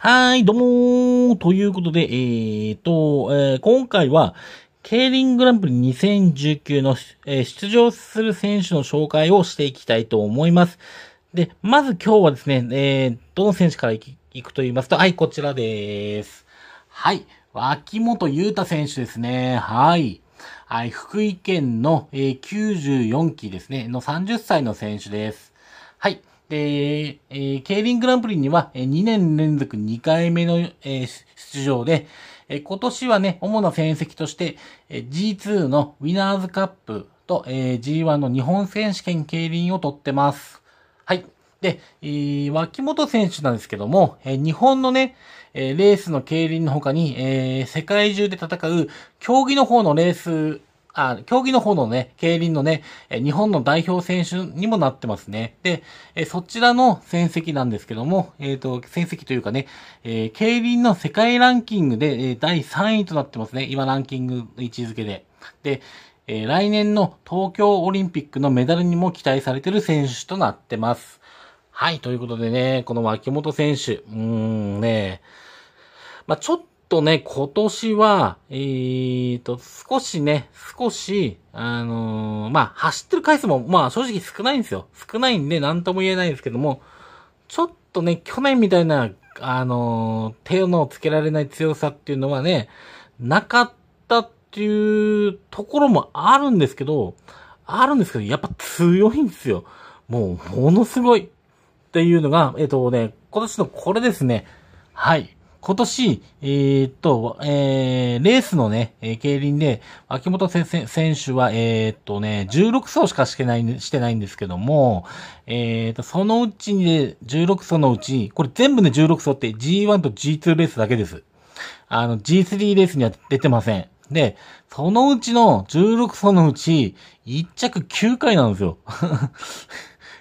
はい、どうもー。ということで、えーと、えー、今回は、リングランプリ2019の、えー、出場する選手の紹介をしていきたいと思います。で、まず今日はですね、えー、どの選手から行くと言いますと、はい、こちらです。はい、脇本優太選手ですね。はい。はい、福井県の、えー、94期ですね、の30歳の選手です。はい。で、えー、競輪グランプリには、え2年連続2回目の、えー、出場で、えー、今年はね、主な戦績として、えー、G2 のウィナーズカップと、えー、G1 の日本選手権競輪を取ってます。はい。で、えー、脇本選手なんですけども、えー、日本のね、えー、レースの競輪の他に、えー、世界中で戦う競技の方のレースあ、競技の方のね、競輪のね、日本の代表選手にもなってますね。で、そちらの戦績なんですけども、えっ、ー、と、戦績というかね、えー、競輪の世界ランキングで、第3位となってますね。今ランキング位置づけで。で、えー、来年の東京オリンピックのメダルにも期待されてる選手となってます。はい、ということでね、この脇本選手、うーんね、まあ、ちょっとね、今年は、えーと、少しね、少し、あのー、まあ、走ってる回数も、まあ、正直少ないんですよ。少ないんで、なんとも言えないんですけども、ちょっとね、去年みたいな、あのー、手のつけられない強さっていうのはね、なかったっていうところもあるんですけど、あるんですけど、やっぱ強いんですよ。もう、ものすごい。っていうのが、えっ、ー、とね、今年のこれですね。はい。今年、えー、っと、えー、レースのね、えー、競輪で、秋元選手は、えー、っとね、16走しかしてない、してないんですけども、えー、っと、そのうちに、16走のうち、これ全部で、ね、16走って G1 と G2 レースだけです。あの、G3 レースには出てません。で、そのうちの、16走のうち、1着9回なんですよ。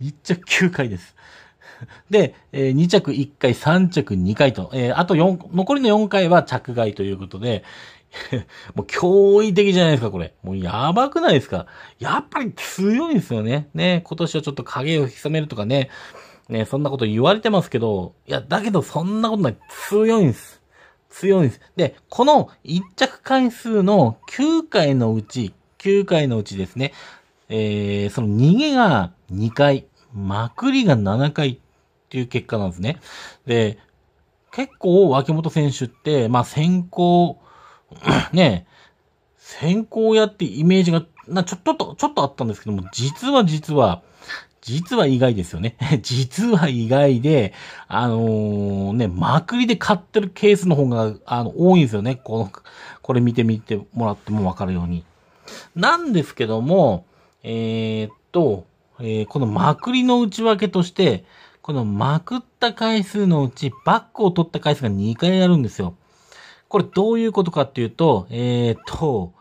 1 着9回です。で、えー、2着1回、3着2回と、えー、あと4、残りの4回は着外ということで、もう驚異的じゃないですか、これ。もうやばくないですか。やっぱり強いんですよね。ね、今年はちょっと影を潜めるとかね、ね、そんなこと言われてますけど、いや、だけどそんなことない。強いんです。強いんです。で、この1着回数の9回のうち、9回のうちですね、えー、その逃げが2回、まくりが7回っていう結果なんですね。で、結構脇本選手って、まあ先行、ね、先行やってイメージが、な、ちょっと、ちょっとあったんですけども、実は実は、実は意外ですよね。実は意外で、あのー、ね、まくりで買ってるケースの方が、あの、多いんですよね。この、これ見てみてもらってもわかるように。なんですけども、えー、っと、えー、このまくりの内訳として、このまくった回数のうち、バックを取った回数が2回あるんですよ。これどういうことかっていうと、えー、っと、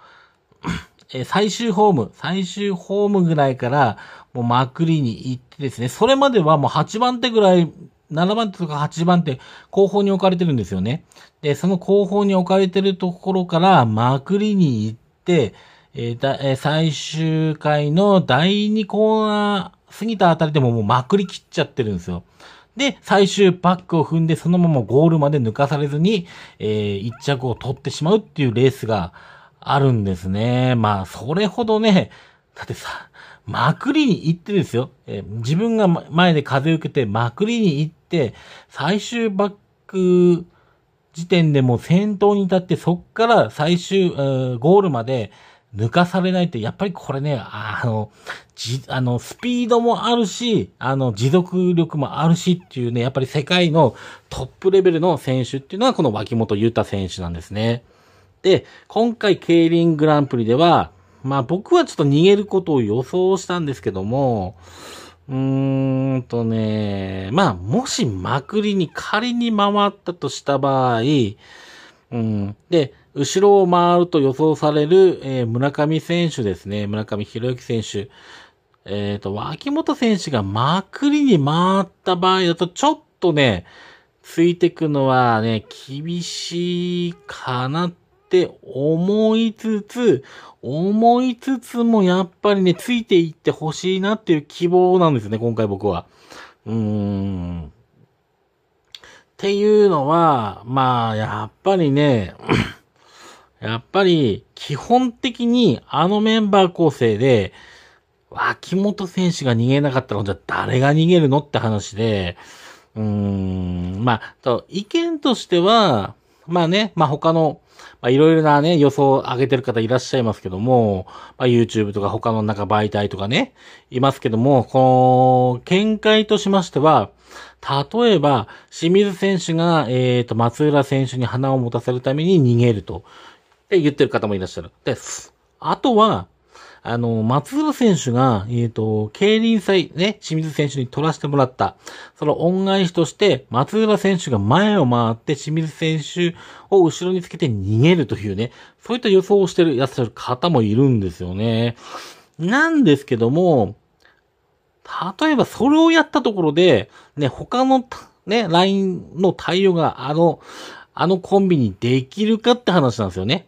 えー、最終ホーム、最終ホームぐらいから、もうまくりに行ってですね、それまではもう8番手ぐらい、7番手とか8番手、後方に置かれてるんですよね。で、その後方に置かれてるところから、まくりに行って、えー、だえー、最終回の第2コーナー過ぎたあたりでももうまくりきっちゃってるんですよ。で、最終パックを踏んで、そのままゴールまで抜かされずに、えー、一着を取ってしまうっていうレースがあるんですね。まあ、それほどね、だってさ、まくりに行ってですよ。えー、自分が前で風を受けて、まくりに行って、最終バック時点でもう先頭に立って、そっから最終、ー、ゴールまで、抜かされないって、やっぱりこれね、あの、じ、あの、スピードもあるし、あの、持続力もあるしっていうね、やっぱり世界のトップレベルの選手っていうのは、この脇本優太選手なんですね。で、今回、競輪グランプリでは、まあ僕はちょっと逃げることを予想したんですけども、うーんとね、まあもしまくりに仮に回ったとした場合、うん、で、後ろを回ると予想される、えー、村上選手ですね。村上博之選手。えっ、ー、と、脇本選手がまくりに回った場合だと、ちょっとね、ついてくのはね、厳しいかなって思いつつ、思いつつもやっぱりね、ついていってほしいなっていう希望なんですね、今回僕は。うーん。っていうのは、まあ、やっぱりね、やっぱり、基本的にあのメンバー構成で、脇本選手が逃げなかったら、じゃあ誰が逃げるのって話で、うーん、まあ、と意見としては、まあね、まあ他の、まあいろいろなね、予想を上げてる方いらっしゃいますけども、まあ YouTube とか他のなんか媒体とかね、いますけども、この、見解としましては、例えば、清水選手が、えっ、ー、と、松浦選手に花を持たせるために逃げるとって言ってる方もいらっしゃる。です。あとは、あの、松浦選手が、えっ、ー、と、競輪祭、ね、清水選手に取らせてもらった、その恩返しとして、松浦選手が前を回って、清水選手を後ろにつけて逃げるというね、そういった予想をしてる、やっしゃる方もいるんですよね。なんですけども、例えばそれをやったところで、ね、他の、ね、ラインの対応があの、あのコンビにできるかって話なんですよね。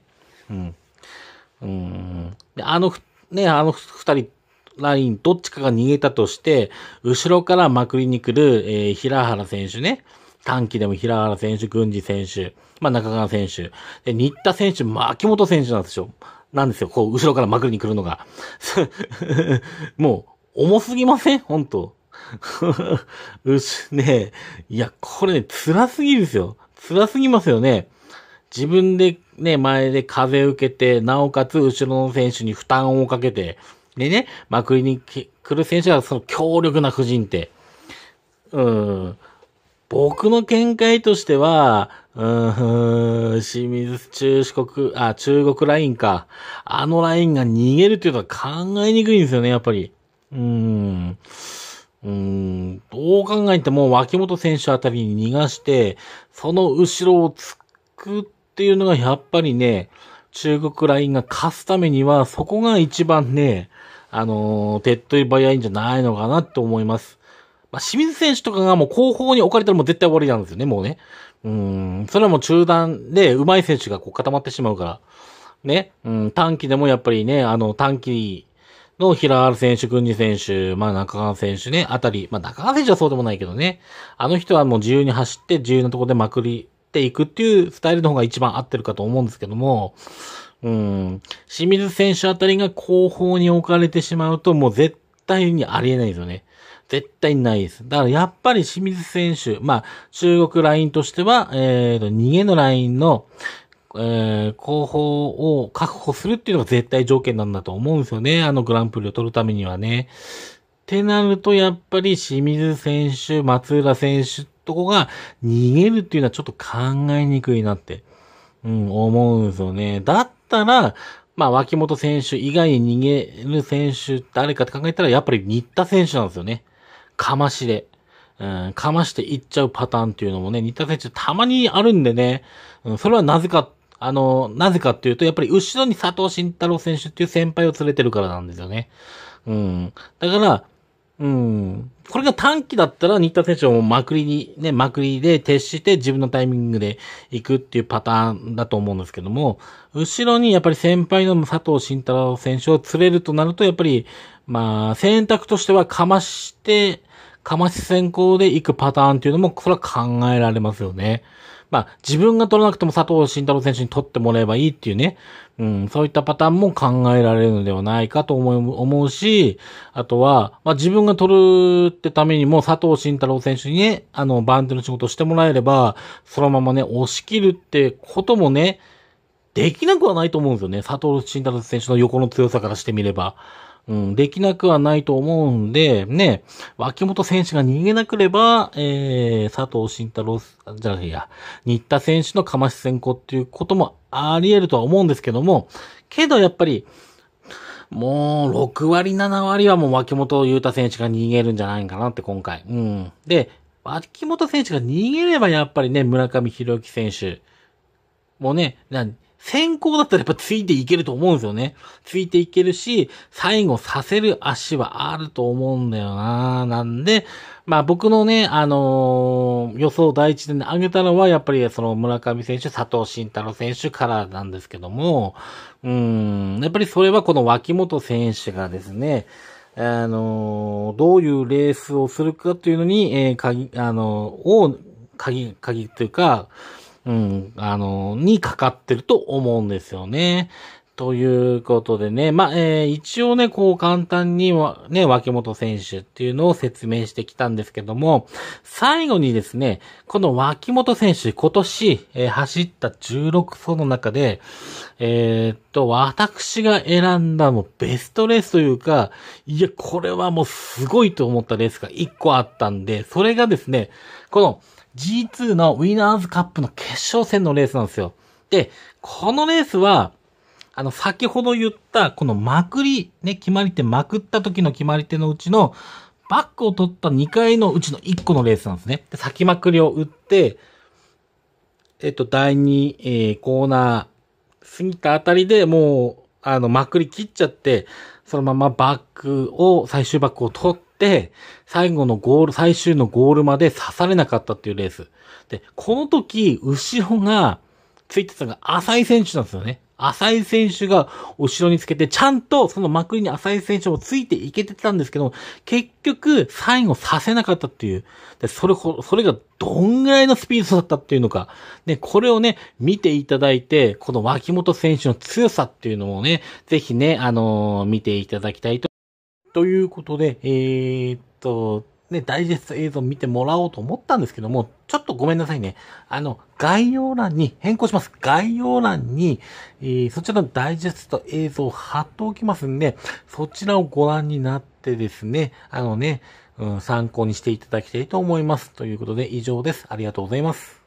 うん。うん。で、あの、ね、あの二人、ライン、どっちかが逃げたとして、後ろからまくりに来る、えー、平原選手ね。短期でも平原選手、郡司選手、まあ中川選手、で、新田選手、まあ秋元選手なんですよ。なんですよ。こう、後ろからまくりに来るのが。もう、重すぎません本当 うし、ねえ。いや、これね、辛すぎですよ。辛すぎますよね。自分でね、前で風を受けて、なおかつ後ろの選手に負担をかけて、でね、まくりに来る選手はその強力な布陣って、うん、僕の見解としては、うん、清水中四国、あ、中国ラインか。あのラインが逃げるっていうのは考えにくいんですよね、やっぱり。うん。うん、どう考えても脇本選手あたりに逃がして、その後ろを作って、っていうのがやっぱりね、中国ラインが勝つためには、そこが一番ね、あのー、手っ取り早いんじゃないのかなって思います。まあ、清水選手とかがもう後方に置かれたらもう絶対終わりなんですよね、もうね。うん、それはもう中断で、上手い選手がこう固まってしまうから。ね、うん、短期でもやっぱりね、あの、短期の平原選手、郡司選手、まあ中川選手ね、あたり、まあ中川選手はそうでもないけどね、あの人はもう自由に走って自由なところでまくりていくっていうスタイルの方が一番合ってるかと思うんですけども、うん、清水選手あたりが後方に置かれてしまうと、もう絶対にありえないですよね。絶対にないです。だからやっぱり清水選手、まあ、中国ラインとしては、えー、と、逃げのラインの、えー、後方を確保するっていうのが絶対条件なんだと思うんですよね。あのグランプリを取るためにはね。ってなると、やっぱり清水選手、松浦選手っとこが逃げるっていうのはちょっと考えにくいなって、うん、思うんですよね。だったら、まあ、脇本選手以外に逃げる選手って誰かって考えたら、やっぱり新田選手なんですよね。かましで。うん、かましていっちゃうパターンっていうのもね、新田選手たまにあるんでね、うん、それはなぜか、あの、なぜかっていうと、やっぱり後ろに佐藤慎太郎選手っていう先輩を連れてるからなんですよね。うん。だから、うん。これが短期だったら、新田選手をまくりに、ね、まくりで徹して自分のタイミングで行くっていうパターンだと思うんですけども、後ろにやっぱり先輩の佐藤慎太郎選手を釣れるとなると、やっぱり、まあ、選択としてはかまして、かまし先行で行くパターンっていうのも、それは考えられますよね。まあ、自分が取らなくても佐藤慎太郎選手に取ってもらえばいいっていうね、うん、そういったパターンも考えられるのではないかと思う、思うし、あとは、まあ、自分が取るってためにも佐藤慎太郎選手にね、あの、バンテの仕事をしてもらえれば、そのままね、押し切るってこともね、できなくはないと思うんですよね。佐藤慎太郎選手の横の強さからしてみれば。うん、できなくはないと思うんで、ね、脇本選手が逃げなければ、えー、佐藤慎太郎、じゃいや、新田選手のかまし先行っていうこともあり得るとは思うんですけども、けどやっぱり、もう、6割、7割はもう脇本優太選手が逃げるんじゃないかなって、今回。うん。で、脇本選手が逃げれば、やっぱりね、村上博之選手もね、先行だったらやっぱついていけると思うんですよね。ついていけるし、最後させる足はあると思うんだよななんで、まあ僕のね、あのー、予想第一で挙げたのは、やっぱりその村上選手、佐藤慎太郎選手からなんですけども、うん、やっぱりそれはこの脇本選手がですね、あのー、どういうレースをするかというのに、えー、鍵、あのー、を、鍵、鍵というか、うん、あの、にかかってると思うんですよね。ということでね、まあ、えー、一応ね、こう簡単にはね、脇本選手っていうのを説明してきたんですけども、最後にですね、この脇本選手、今年、えー、走った16走の中で、えー、っと、私が選んだもベストレースというか、いや、これはもうすごいと思ったレースが1個あったんで、それがですね、この、G2 のウィナーズカップの決勝戦のレースなんですよ。で、このレースは、あの、先ほど言った、このまくり、ね、決まり手、まくった時の決まり手のうちの、バックを取った2回のうちの1個のレースなんですね。で先まくりを打って、えっと、第2、えー、コーナー過ぎたあたりでもう、あの、まくり切っちゃって、そのままバックを、最終バックを取っ、最後のゴール、最終のゴールまで刺されなかったっていうレース。で、この時、後ろが、ついてたのが浅井選手なんですよね。浅井選手が後ろにつけて、ちゃんとその幕に浅井選手もついていけてたんですけど、結局、最後させなかったっていう。で、それ、それがどんぐらいのスピードだったっていうのか。ね、これをね、見ていただいて、この脇本選手の強さっていうのをね、ぜひね、あのー、見ていただきたいとということで、えー、っと、ね、ダイジェスト映像見てもらおうと思ったんですけども、ちょっとごめんなさいね。あの、概要欄に変更します。概要欄に、えー、そちらのダイジェスト映像を貼っておきますんで、そちらをご覧になってですね、あのね、うん、参考にしていただきたいと思います。ということで、以上です。ありがとうございます。